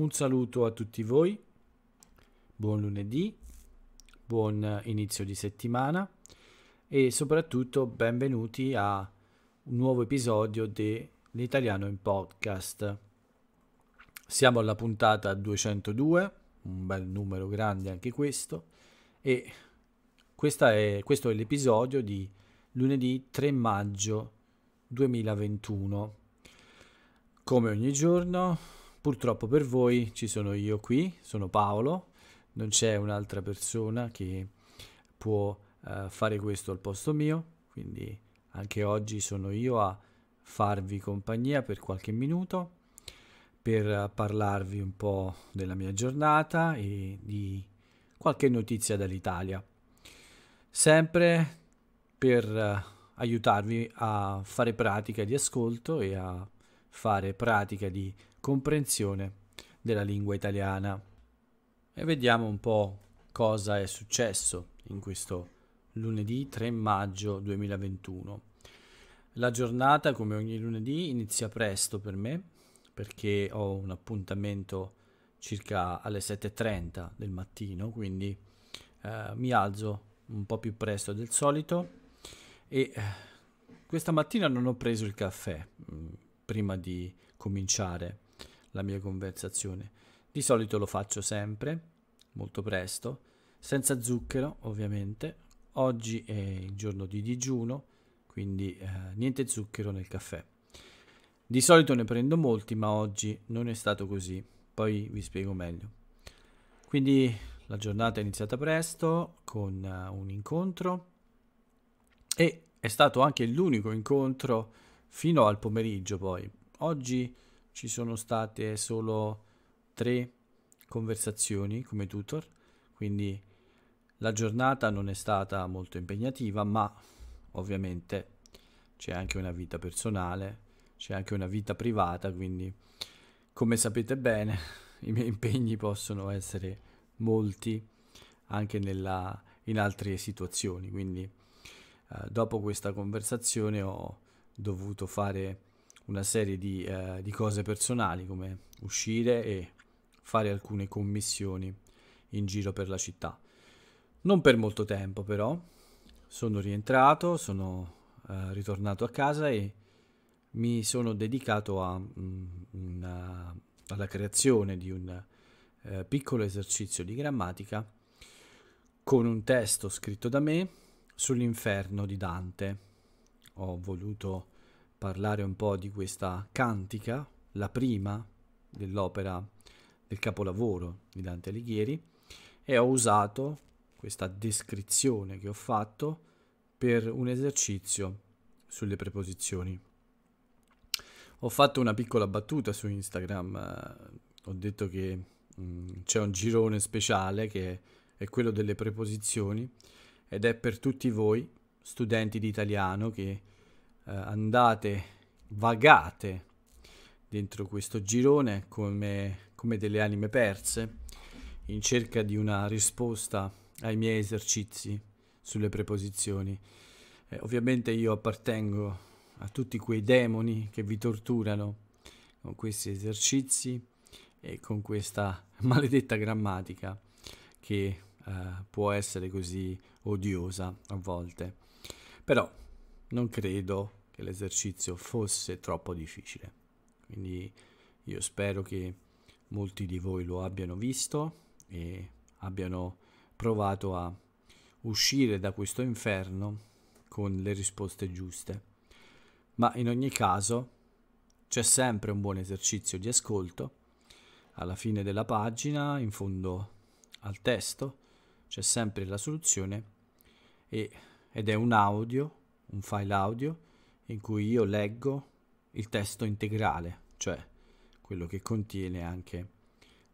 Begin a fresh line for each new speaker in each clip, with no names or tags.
Un saluto a tutti voi, buon lunedì, buon inizio di settimana e soprattutto benvenuti a un nuovo episodio dell'Italiano in Podcast. Siamo alla puntata 202, un bel numero grande anche questo, e è, questo è l'episodio di lunedì 3 maggio 2021. Come ogni giorno Purtroppo per voi ci sono io qui, sono Paolo, non c'è un'altra persona che può eh, fare questo al posto mio, quindi anche oggi sono io a farvi compagnia per qualche minuto, per parlarvi un po' della mia giornata e di qualche notizia dall'Italia. Sempre per eh, aiutarvi a fare pratica di ascolto e a fare pratica di comprensione della lingua italiana. E vediamo un po' cosa è successo in questo lunedì 3 maggio 2021. La giornata, come ogni lunedì, inizia presto per me perché ho un appuntamento circa alle 7.30 del mattino, quindi eh, mi alzo un po' più presto del solito e eh, questa mattina non ho preso il caffè mh, mm, prima di cominciare la mia conversazione. Di solito lo faccio sempre, molto presto, senza zucchero ovviamente. Oggi è il giorno di digiuno, quindi eh, niente zucchero nel caffè. Di solito ne prendo molti, ma oggi non è stato così. Poi vi spiego meglio. Quindi la giornata è iniziata presto con uh, un incontro e è stato anche l'unico incontro fino al pomeriggio poi. Oggi ci sono state solo tre conversazioni come tutor, quindi la giornata non è stata molto impegnativa, ma ovviamente c'è anche una vita personale, c'è anche una vita privata, quindi come sapete bene i miei impegni possono essere molti anche nella, in altre situazioni, quindi eh, dopo questa conversazione ho dovuto fare una serie di, eh, di cose personali come uscire e fare alcune commissioni in giro per la città. Non per molto tempo però, sono rientrato, sono eh, ritornato a casa e mi sono dedicato a, mm, una, alla creazione di un eh, piccolo esercizio di grammatica con un testo scritto da me sull'inferno di Dante. Ho voluto parlare un po' di questa cantica, la prima dell'opera, del capolavoro di Dante Alighieri, e ho usato questa descrizione che ho fatto per un esercizio sulle preposizioni. Ho fatto una piccola battuta su Instagram, eh, ho detto che mh, mm, c'è un girone speciale che è quello delle preposizioni ed è per tutti voi, studenti di italiano, che eh, andate, vagate dentro questo girone come, come delle anime perse in cerca di una risposta ai miei esercizi sulle preposizioni. Eh, ovviamente io appartengo a tutti quei demoni che vi torturano con questi esercizi e con questa maledetta grammatica che eh, può essere così odiosa a volte. Però non credo che l'esercizio fosse troppo difficile. Quindi io spero che molti di voi lo abbiano visto e abbiano provato a uscire da questo inferno con le risposte giuste. Ma in ogni caso c'è sempre un buon esercizio di ascolto. Alla fine della pagina, in fondo al testo, c'è sempre la soluzione e, ed è un audio un file audio in cui io leggo il testo integrale, cioè quello che contiene anche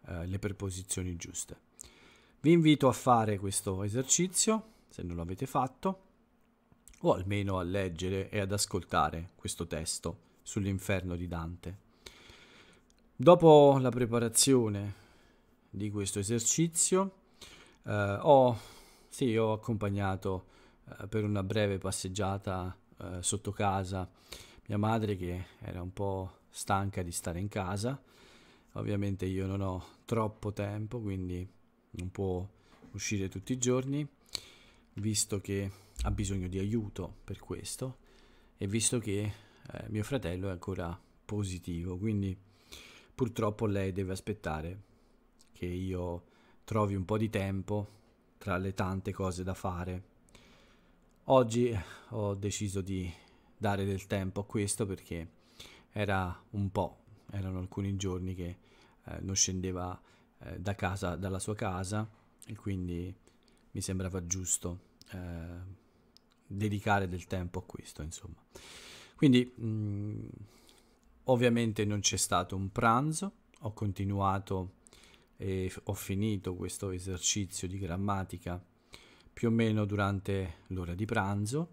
eh, le preposizioni giuste. Vi invito a fare questo esercizio, se non l'avete fatto, o almeno a leggere e ad ascoltare questo testo sull'inferno di Dante. Dopo la preparazione di questo esercizio eh, ho, sì, ho accompagnato eh, per una breve passeggiata eh, sotto casa mia madre che era un po' stanca di stare in casa. Ovviamente io non ho troppo tempo, quindi non può uscire tutti i giorni, visto che ha bisogno di aiuto per questo e visto che eh, mio fratello è ancora positivo, quindi purtroppo lei deve aspettare che io trovi un po' di tempo tra le tante cose da fare Oggi eh, ho deciso di dare del tempo a questo perché era un po', erano alcuni giorni che eh, non scendeva eh, da casa, dalla sua casa e quindi mi sembrava giusto eh, dedicare del tempo a questo, insomma. Quindi mh, mm, ovviamente non c'è stato un pranzo, ho continuato e f- ho finito questo esercizio di grammatica più o meno durante l'ora di pranzo,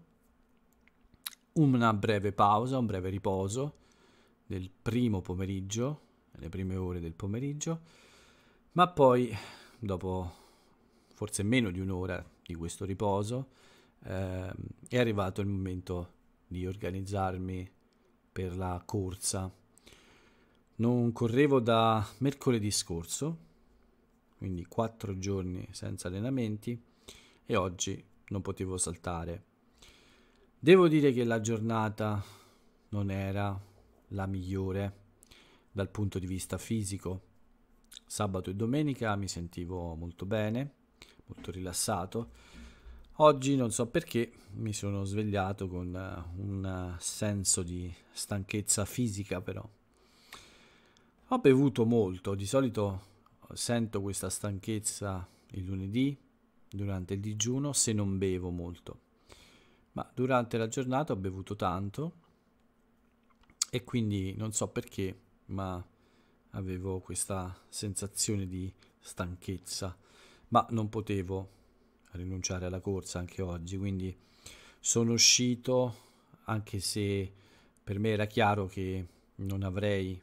una breve pausa, un breve riposo nel primo pomeriggio, le prime ore del pomeriggio, ma poi dopo forse meno di un'ora di questo riposo eh, è arrivato il momento di organizzarmi per la corsa. Non correvo da mercoledì scorso, quindi quattro giorni senza allenamenti e oggi non potevo saltare. Devo dire che la giornata non era la migliore dal punto di vista fisico. Sabato e domenica mi sentivo molto bene, molto rilassato. Oggi non so perché mi sono svegliato con eh, un eh, senso di stanchezza fisica però. Ho bevuto molto, di solito sento questa stanchezza il lunedì, durante il digiuno se non bevo molto, ma durante la giornata ho bevuto tanto e quindi non so perché, ma avevo questa sensazione di stanchezza, ma non potevo rinunciare alla corsa anche oggi, quindi sono uscito anche se per me era chiaro che non avrei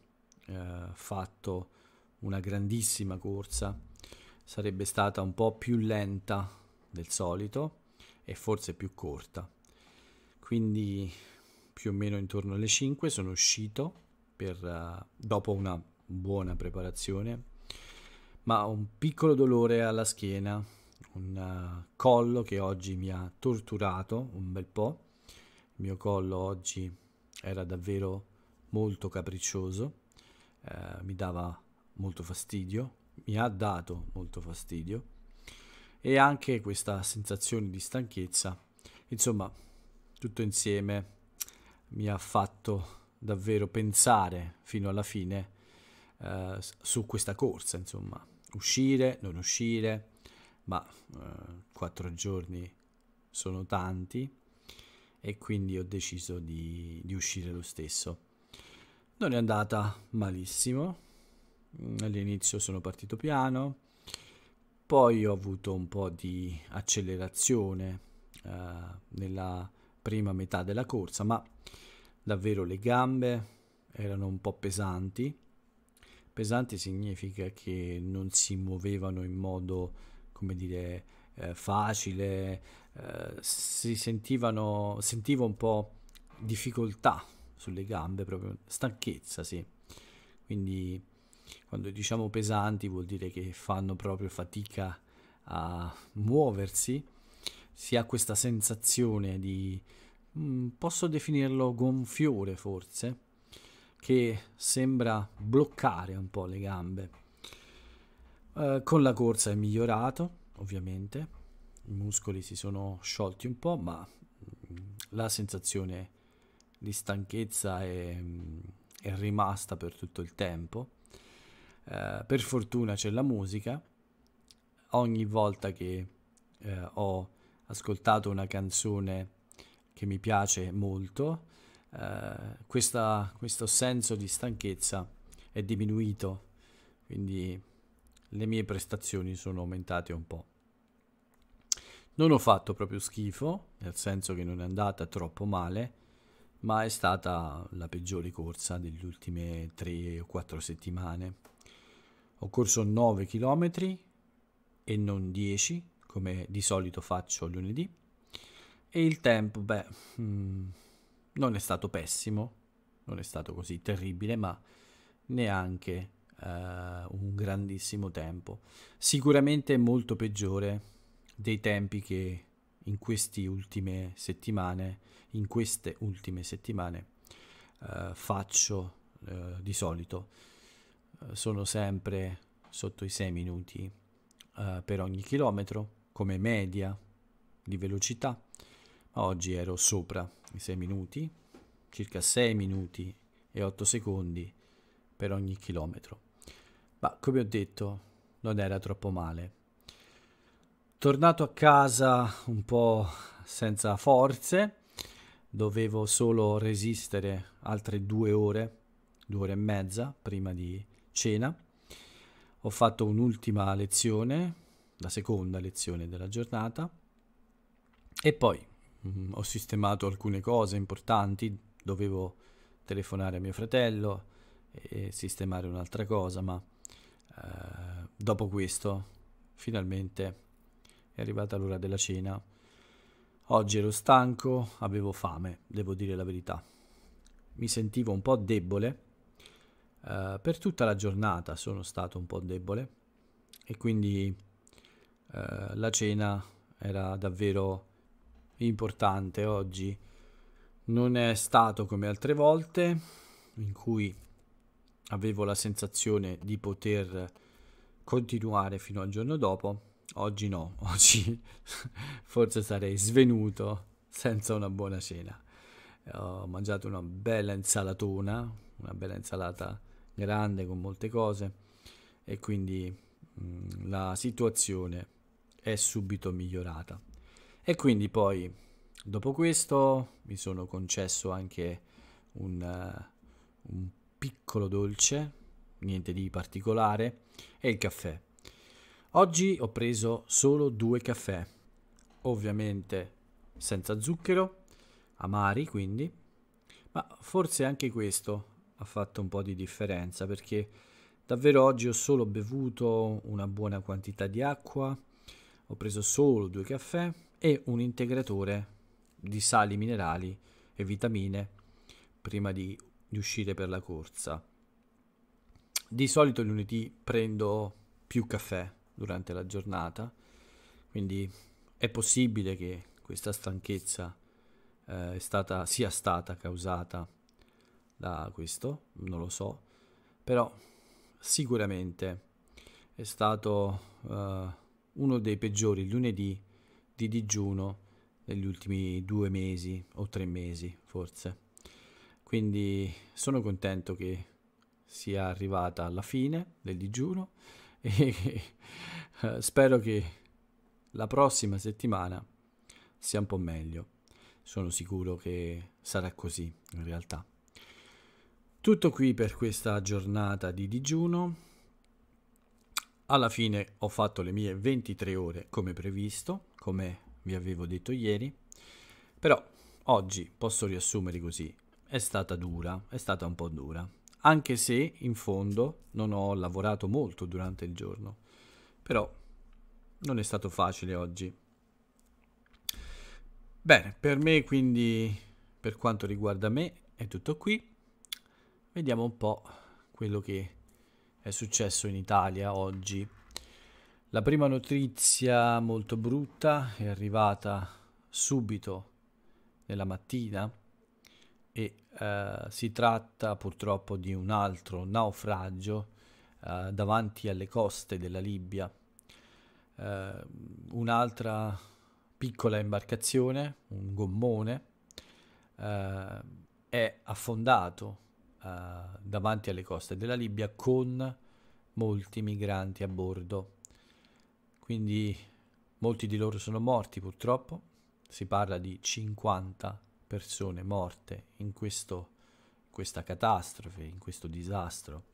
eh, fatto una grandissima corsa sarebbe stata un po' più lenta del solito e forse più corta. Quindi più o meno intorno alle 5 sono uscito per, eh, dopo una buona preparazione, ma ho un piccolo dolore alla schiena, un eh, collo che oggi mi ha torturato un bel po'. Il mio collo oggi era davvero molto capriccioso, eh, mi dava molto fastidio mi ha dato molto fastidio e anche questa sensazione di stanchezza. Insomma, tutto insieme mi ha fatto davvero pensare fino alla fine eh, su questa corsa, insomma, uscire, non uscire, ma eh, quattro giorni sono tanti e quindi ho deciso di, di uscire lo stesso. Non è andata malissimo, Mm, all'inizio sono partito piano, poi ho avuto un po' di accelerazione eh, nella prima metà della corsa, ma davvero le gambe erano un po' pesanti. Pesanti significa che non si muovevano in modo, come dire, eh, facile, eh, si sentivano, sentivo un po' difficoltà sulle gambe, proprio stanchezza, sì. Quindi quando diciamo pesanti vuol dire che fanno proprio fatica a muoversi, si ha questa sensazione di, mm, posso definirlo gonfiore forse, che sembra bloccare un po' le gambe. Eh, con la corsa è migliorato, ovviamente, i muscoli si sono sciolti un po', ma mm, la sensazione di stanchezza è, mm, è rimasta per tutto il tempo eh, per fortuna c'è la musica, ogni volta che eh, ho ascoltato una canzone che mi piace molto, eh, questa, questo senso di stanchezza è diminuito, quindi le mie prestazioni sono aumentate un po'. Non ho fatto proprio schifo, nel senso che non è andata troppo male, ma è stata la peggiore corsa delle ultime 3 o 4 settimane. Ho corso 9 km e non 10 come di solito faccio lunedì e il tempo, beh, mm, non è stato pessimo, non è stato così terribile, ma neanche eh, un grandissimo tempo. Sicuramente molto peggiore dei tempi che in queste ultime settimane, in queste ultime settimane eh, faccio eh, di solito sono sempre sotto i 6 minuti eh, per ogni chilometro come media di velocità, ma oggi ero sopra i 6 minuti, circa 6 minuti e 8 secondi per ogni chilometro. Ma come ho detto, non era troppo male. Tornato a casa un po' senza forze, dovevo solo resistere altre due ore, due ore e mezza prima di cena, ho fatto un'ultima lezione, la seconda lezione della giornata e poi mh, mm, ho sistemato alcune cose importanti, dovevo telefonare a mio fratello e sistemare un'altra cosa, ma eh, dopo questo finalmente è arrivata l'ora della cena. Oggi ero stanco, avevo fame, devo dire la verità. Mi sentivo un po' debole eh, per tutta la giornata sono stato un po' debole e quindi uh, la cena era davvero importante oggi. Non è stato come altre volte in cui avevo la sensazione di poter continuare fino al giorno dopo. Oggi no, oggi forse sarei svenuto senza una buona cena. Ho mangiato una bella insalatona, una bella insalata grande con molte cose e quindi mh, mm, la situazione è subito migliorata. E quindi poi dopo questo mi sono concesso anche un, uh, un piccolo dolce, niente di particolare, e il caffè. Oggi ho preso solo due caffè, ovviamente senza zucchero, amari quindi, ma forse anche questo ha fatto un po' di differenza perché davvero oggi ho solo bevuto una buona quantità di acqua, ho preso solo due caffè e un integratore di sali minerali e vitamine prima di, di uscire per la corsa. Di solito il lunedì prendo più caffè durante la giornata, quindi è possibile che questa stanchezza eh, stata, sia stata causata da questo, non lo so, però sicuramente è stato uh, uno dei peggiori lunedì di digiuno negli ultimi due mesi o tre mesi forse. Quindi sono contento che sia arrivata alla fine del digiuno e spero che la prossima settimana sia un po' meglio. Sono sicuro che sarà così in realtà. Tutto qui per questa giornata di digiuno. Alla fine ho fatto le mie 23 ore come previsto, come vi avevo detto ieri, però oggi posso riassumere così. È stata dura, è stata un po' dura, anche se in fondo non ho lavorato molto durante il giorno, però non è stato facile oggi. Bene, per me quindi, per quanto riguarda me, è tutto qui. Vediamo un po' quello che è successo in Italia oggi. La prima notizia molto brutta è arrivata subito nella mattina e eh, si tratta purtroppo di un altro naufragio eh, davanti alle coste della Libia. Eh, un'altra piccola imbarcazione, un gommone, eh, è affondato eh, davanti alle coste della Libia con molti migranti a bordo. Quindi molti di loro sono morti purtroppo, si parla di 50 persone morte in questo, questa catastrofe, in questo disastro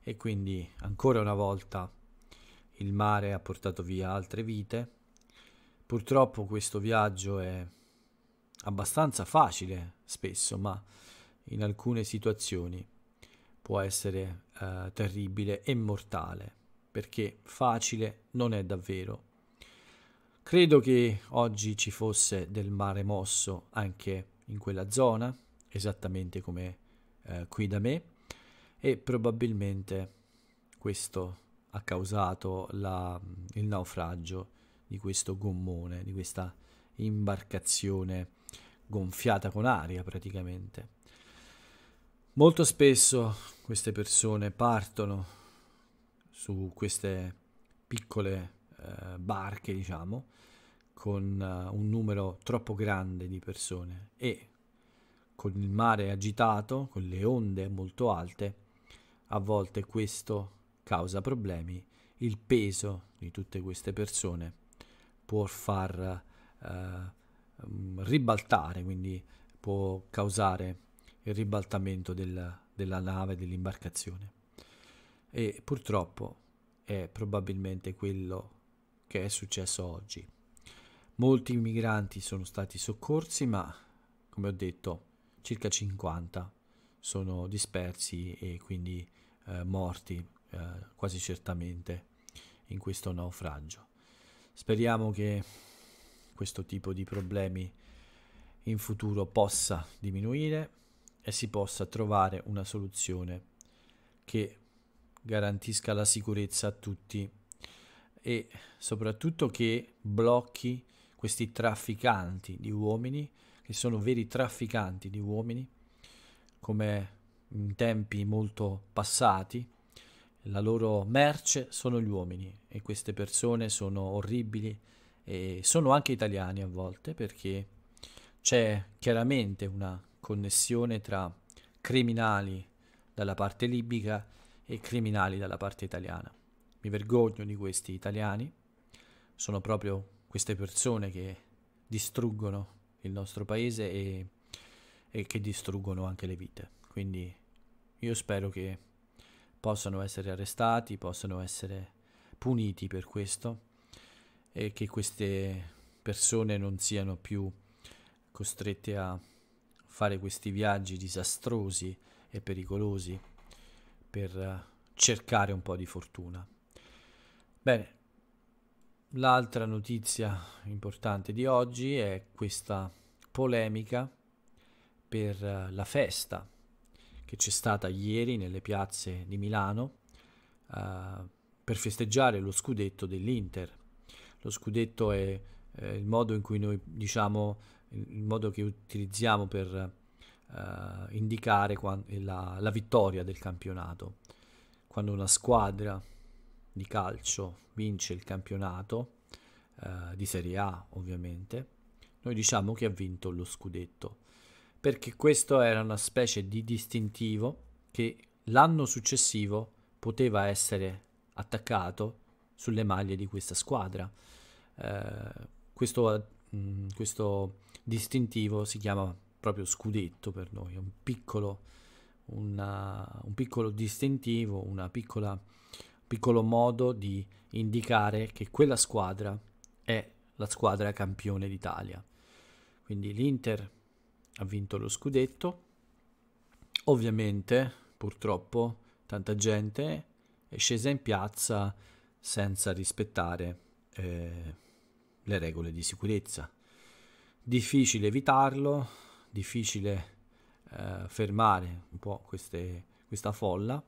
e quindi ancora una volta il mare ha portato via altre vite. Purtroppo questo viaggio è abbastanza facile spesso, ma in alcune situazioni può essere eh, terribile e mortale, perché facile non è davvero. Credo che oggi ci fosse del mare mosso anche in quella zona, esattamente come eh, qui da me, e probabilmente questo ha causato la, il naufragio di questo gommone, di questa imbarcazione gonfiata con aria praticamente. Molto spesso queste persone partono su queste piccole eh, barche, diciamo, con eh, un numero troppo grande di persone e con il mare agitato, con le onde molto alte, a volte questo causa problemi. Il peso di tutte queste persone può far eh, mm, ribaltare, quindi può causare il ribaltamento della, della nave, dell'imbarcazione. E purtroppo è probabilmente quello che è successo oggi. Molti migranti sono stati soccorsi, ma come ho detto, circa 50 sono dispersi e quindi eh, morti eh, quasi certamente in questo naufragio. Speriamo che questo tipo di problemi in futuro possa diminuire e si possa trovare una soluzione che garantisca la sicurezza a tutti e soprattutto che blocchi questi trafficanti di uomini, che sono veri trafficanti di uomini, come in tempi molto passati, la loro merce sono gli uomini e queste persone sono orribili e sono anche italiani a volte perché c'è chiaramente una connessione tra criminali dalla parte libica e criminali dalla parte italiana. Mi vergogno di questi italiani, sono proprio queste persone che distruggono il nostro paese e, e che distruggono anche le vite. Quindi io spero che possano essere arrestati, possano essere puniti per questo e che queste persone non siano più costrette a fare questi viaggi disastrosi e pericolosi per eh, cercare un po' di fortuna. Bene, l'altra notizia importante di oggi è questa polemica per eh, la festa che c'è stata ieri nelle piazze di Milano eh, per festeggiare lo scudetto dell'Inter. Lo scudetto è eh, il modo in cui noi diciamo il modo che utilizziamo per eh, indicare quando, la, la vittoria del campionato. Quando una squadra di calcio vince il campionato, eh, di Serie A ovviamente, noi diciamo che ha vinto lo scudetto, perché questo era una specie di distintivo che l'anno successivo poteva essere attaccato sulle maglie di questa squadra. Eh, questo, mh, mm, questo distintivo si chiama proprio scudetto per noi, un piccolo, una, un piccolo distintivo, un piccolo modo di indicare che quella squadra è la squadra campione d'Italia. Quindi l'Inter ha vinto lo scudetto, ovviamente purtroppo tanta gente è scesa in piazza senza rispettare eh, le regole di sicurezza difficile evitarlo, difficile eh, fermare un po' queste, questa folla.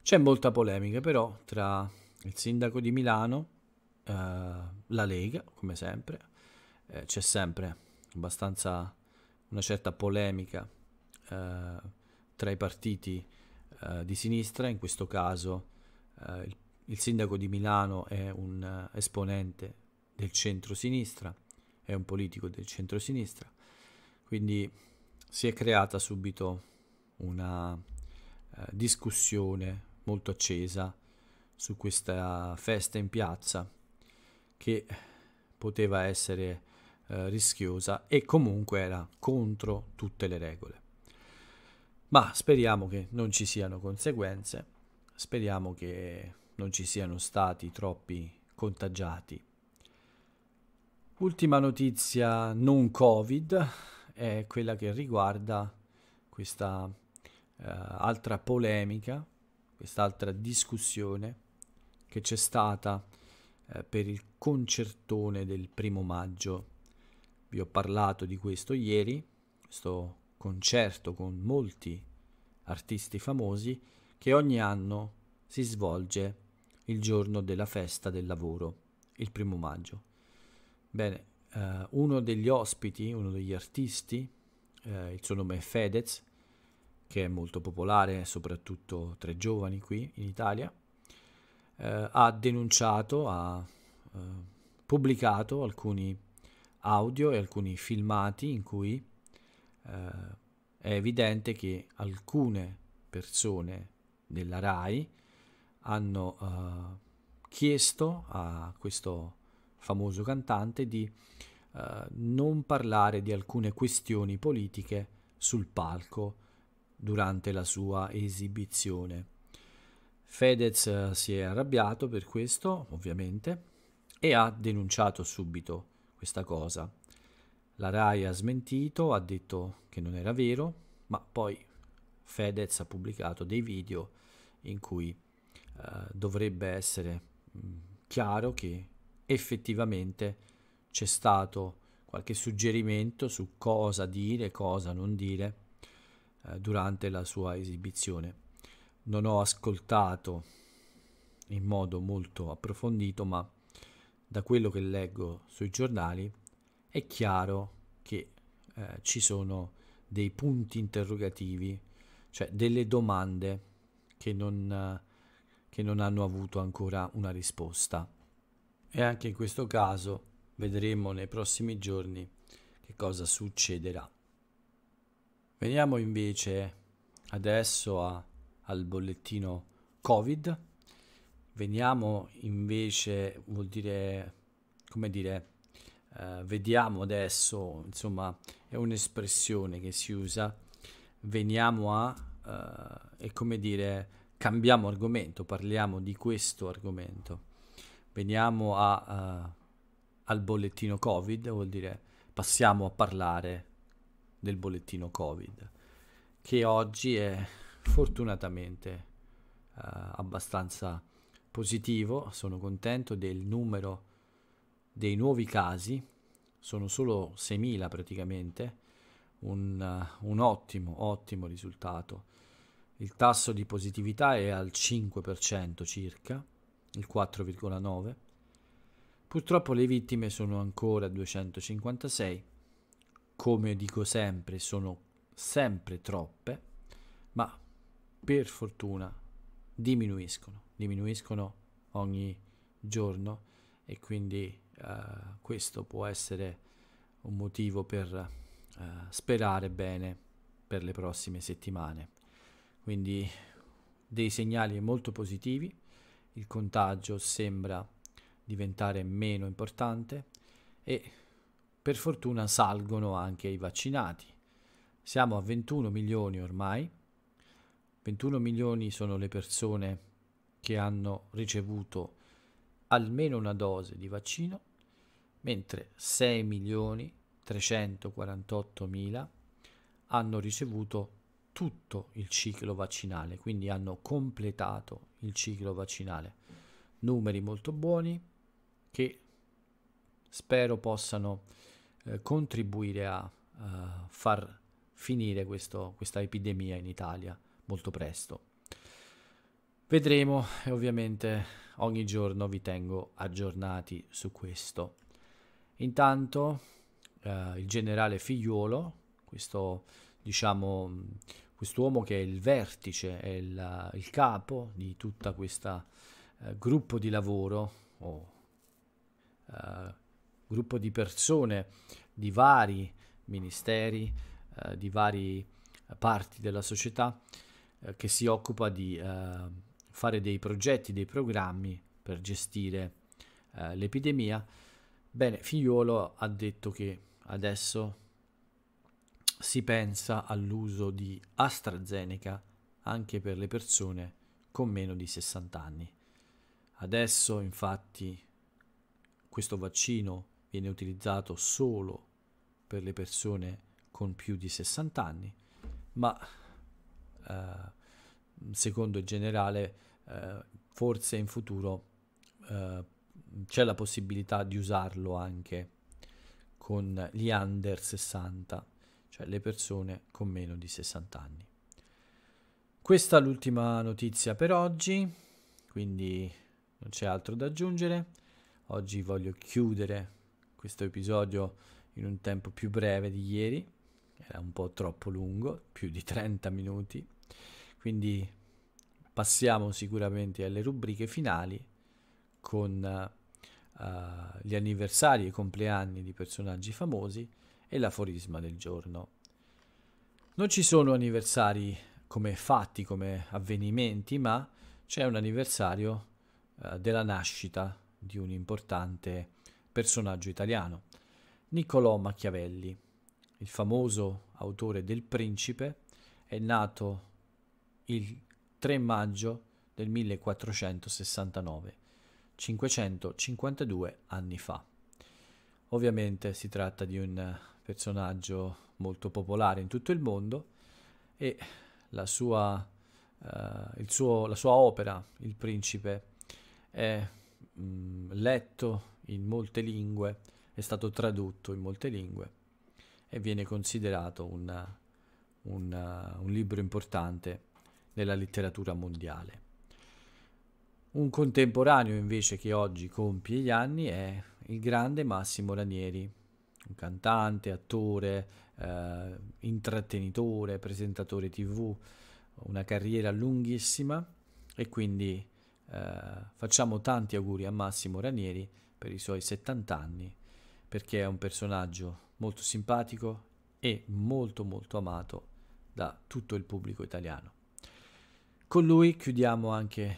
C'è molta polemica però tra il sindaco di Milano, eh, la Lega, come sempre, eh, c'è sempre abbastanza una certa polemica eh, tra i partiti eh, di sinistra, in questo caso eh, il, il sindaco di Milano è un esponente del centro-sinistra, è un politico del centro-sinistra, quindi si è creata subito una eh, discussione molto accesa su questa festa in piazza che poteva essere eh, rischiosa e comunque era contro tutte le regole. Ma speriamo che non ci siano conseguenze, speriamo che non ci siano stati troppi contagiati Ultima notizia non Covid è quella che riguarda questa eh, altra polemica, quest'altra discussione che c'è stata eh, per il concertone del primo maggio. Vi ho parlato di questo ieri, questo concerto con molti artisti famosi che ogni anno si svolge il giorno della festa del lavoro, il primo maggio. Bene, eh, uno degli ospiti, uno degli artisti, eh, il suo nome è Fedez, che è molto popolare soprattutto tra i giovani qui in Italia, eh, ha denunciato, ha eh, pubblicato alcuni audio e alcuni filmati in cui eh, è evidente che alcune persone della RAI hanno eh, chiesto a questo famoso cantante, di eh, non parlare di alcune questioni politiche sul palco durante la sua esibizione. Fedez eh, si è arrabbiato per questo, ovviamente, e ha denunciato subito questa cosa. La RAI ha smentito, ha detto che non era vero, ma poi Fedez ha pubblicato dei video in cui eh, dovrebbe essere mm, chiaro che effettivamente c'è stato qualche suggerimento su cosa dire, cosa non dire eh, durante la sua esibizione. Non ho ascoltato in modo molto approfondito, ma da quello che leggo sui giornali è chiaro che eh, ci sono dei punti interrogativi, cioè delle domande che non, eh, che non hanno avuto ancora una risposta. E anche in questo caso vedremo nei prossimi giorni che cosa succederà. Veniamo invece adesso a, al bollettino Covid. Veniamo invece, vuol dire, come dire, eh, vediamo adesso, insomma, è un'espressione che si usa. Veniamo a, eh, è come dire, cambiamo argomento, parliamo di questo argomento. Veniamo a, uh, al bollettino Covid, vuol dire passiamo a parlare del bollettino Covid, che oggi è fortunatamente uh, abbastanza positivo, sono contento del numero dei nuovi casi, sono solo 6.000 praticamente, un, uh, un ottimo, ottimo risultato. Il tasso di positività è al 5% circa il 4,9%. Purtroppo le vittime sono ancora 256, come dico sempre sono sempre troppe, ma per fortuna diminuiscono, diminuiscono ogni giorno e quindi eh, questo può essere un motivo per eh, sperare bene per le prossime settimane. Quindi dei segnali molto positivi il contagio sembra diventare meno importante e per fortuna salgono anche i vaccinati. Siamo a 21 milioni ormai, 21 milioni sono le persone che hanno ricevuto almeno una dose di vaccino, mentre 6 milioni 348 mila hanno ricevuto tutto il ciclo vaccinale, quindi hanno completato il ciclo vaccinale. Numeri molto buoni che spero possano eh, contribuire a, a eh, far finire questo, questa epidemia in Italia molto presto. Vedremo e ovviamente ogni giorno vi tengo aggiornati su questo. Intanto eh, il generale Figliuolo, questo diciamo quest'uomo che è il vertice, è il, il capo di tutto questo eh, gruppo di lavoro o eh, gruppo di persone di vari ministeri, eh, di varie eh, parti della società eh, che si occupa di eh, fare dei progetti, dei programmi per gestire l'epidemia. Bene, Figliuolo ha detto che adesso si pensa all'uso di AstraZeneca anche per le persone con meno di 60 anni. Adesso infatti questo vaccino viene utilizzato solo per le persone con più di 60 anni, ma eh, secondo il generale eh, forse in futuro eh, c'è la possibilità di usarlo anche con gli under 60 cioè le persone con meno di 60 anni. Questa è l'ultima notizia per oggi, quindi non c'è altro da aggiungere. Oggi voglio chiudere questo episodio in un tempo più breve di ieri, era un po' troppo lungo, più di 30 minuti, quindi passiamo sicuramente alle rubriche finali con uh, gli anniversari e i compleanni di personaggi famosi e l'aforisma del giorno. Non ci sono anniversari come fatti, come avvenimenti, ma c'è un anniversario eh, della nascita di un importante personaggio italiano, Niccolò Machiavelli, il famoso autore del Principe, è nato il 3 maggio del 1469, 552 anni fa. Ovviamente si tratta di un personaggio molto popolare in tutto il mondo e la sua, eh, suo, la sua opera, Il principe, è mh, mm, letto in molte lingue, è stato tradotto in molte lingue e viene considerato un, un, un libro importante nella letteratura mondiale. Un contemporaneo invece che oggi compie gli anni è il grande Massimo Ranieri, un cantante, attore, eh, intrattenitore, presentatore tv, una carriera lunghissima e quindi eh, facciamo tanti auguri a Massimo Ranieri per i suoi 70 anni perché è un personaggio molto simpatico e molto molto amato da tutto il pubblico italiano. Con lui chiudiamo anche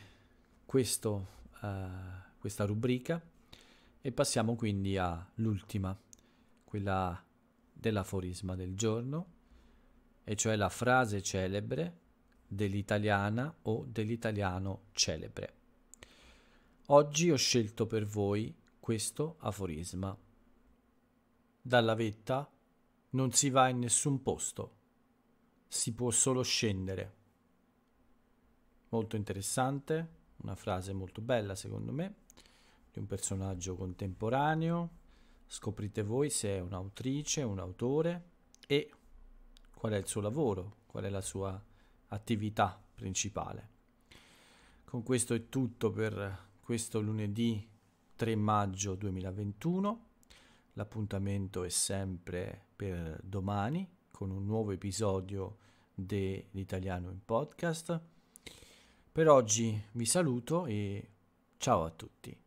questo, uh, questa rubrica e passiamo quindi all'ultima quella dell'aforisma del giorno, e cioè la frase celebre dell'italiana o dell'italiano celebre. Oggi ho scelto per voi questo aforisma. Dalla vetta non si va in nessun posto, si può solo scendere. Molto interessante, una frase molto bella secondo me, di un personaggio contemporaneo Scoprite voi se è un'autrice, un autore e qual è il suo lavoro, qual è la sua attività principale. Con questo è tutto per questo lunedì 3 maggio 2021. L'appuntamento è sempre per domani con un nuovo episodio dell'Italiano in podcast. Per oggi vi saluto e ciao a tutti.